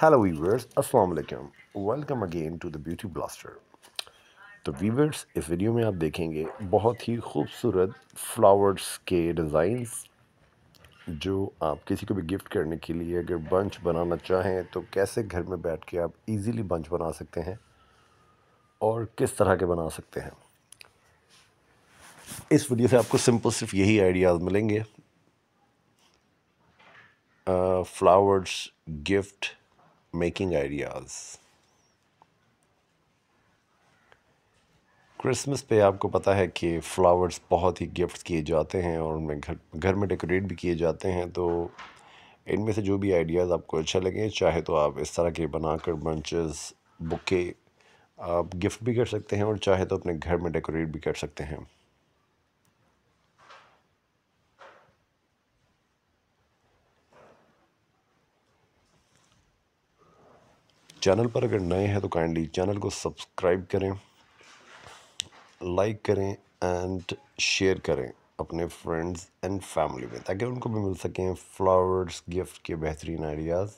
hello viewers अस्सलाम वालेकुम welcome again to the beauty blaster तो वीवर्स इस वीडियो में आप देखेंगे बहुत ही खूबसूरत फ्लावर्स के डिज़ाइंस जो आप किसी को भी गिफ्ट करने के लिए अगर बंच बनाना चाहें तो कैसे घर में बैठ के आप इजीली बंच बना सकते हैं और किस तरह के बना सकते हैं इस वीडियो से आपको सिंपल सिर्फ यही आइडियाज़ मिलेंगे flowers gift making ideas Christmas पे आपको पता है कि फ़्लावर्स बहुत ही गिफ्ट किए जाते हैं और उनमें घर घर में डेकोरेट भी किए जाते हैं तो इनमें से जो भी आइडियाज़ आपको अच्छा लगे चाहे तो आप इस तरह के बनाकर बंचेस बुके आप गिफ्ट भी कर सकते हैं और चाहे तो अपने घर में डेकोरेट भी कर सकते हैं चैनल पर अगर नए हैं तो काइंडली चैनल को सब्सक्राइब करें लाइक करें एंड शेयर करें अपने फ्रेंड्स एंड फैमिली में ताकि उनको भी मिल सकें फ्लावर्स गिफ्ट के बेहतरीन आइडियाज़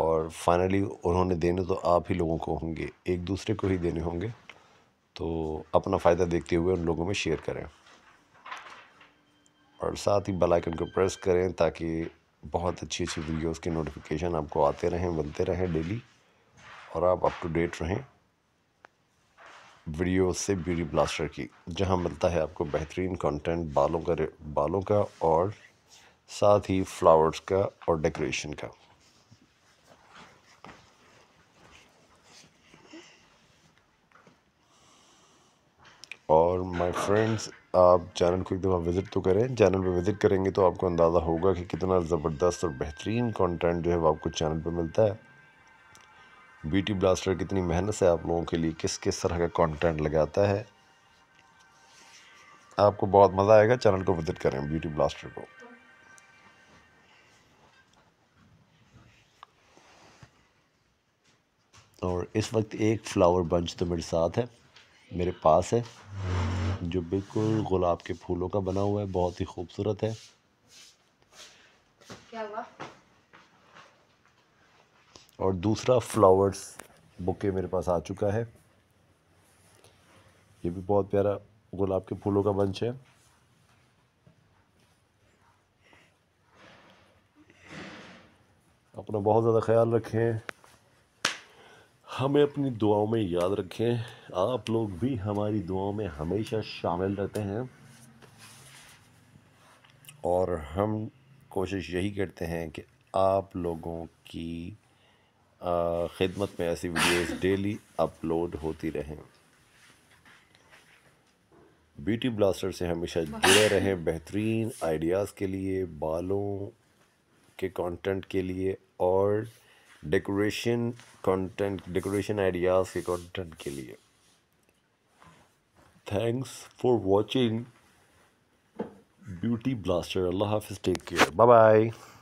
और फाइनली उन्होंने देने तो आप ही लोगों को होंगे एक दूसरे को ही देने होंगे तो अपना फ़ायदा देखते हुए उन लोगों में शेयर करें और साथ ही बलाइकन को प्रेस करें ताकि बहुत अच्छी अच्छी वीडियोस की नोटिफिकेशन आपको आते रहें बनते रहें डेली और आप अप टू डेट रहें वीडियो से ब्यूटी ब्लास्टर की जहां मिलता है आपको बेहतरीन कंटेंट बालों का बालों का और साथ ही फ्लावर्स का और डेकोरेशन का और माय फ्रेंड्स आप चैनल को एक दफ़ा विज़िट तो करें चैनल पे विज़िट करेंगे तो आपको अंदाज़ा होगा कि कितना ज़बरदस्त और बेहतरीन कंटेंट जो है वो आपको चैनल पे मिलता है बीटी ब्लास्टर कितनी मेहनत से आप लोगों के लिए किस किस तरह का कंटेंट लगाता है आपको बहुत मज़ा आएगा चैनल को विजिट करें ब्यूटी ब्लास्टर को और इस वक्त एक फ्लावर बंच तो मेरे साथ है मेरे पास है जो बिल्कुल गुलाब के फूलों का बना हुआ है बहुत ही खूबसूरत है क्या हुआ और दूसरा फ्लावर्स बुके मेरे पास आ चुका है ये भी बहुत प्यारा गुलाब के फूलों का बंच है अपना बहुत ज़्यादा ख्याल रखें हमें अपनी दुआओं में याद रखें आप लोग भी हमारी दुआओं में हमेशा शामिल रहते हैं और हम कोशिश यही करते हैं कि आप लोगों की ख़िदमत में ऐसी वीडियोस डेली अपलोड होती रहें ब्यूटी ब्लास्टर से हमेशा जुड़े रहें बेहतरीन आइडियाज़ के लिए बालों के कंटेंट के लिए और डेकोरेशन कंटेंट डेकोरेशन आइडियाज़ के कंटेंट के लिए thanks for watching beauty blaster अल्लाह हाफिज़ टेक केयर बाय बाय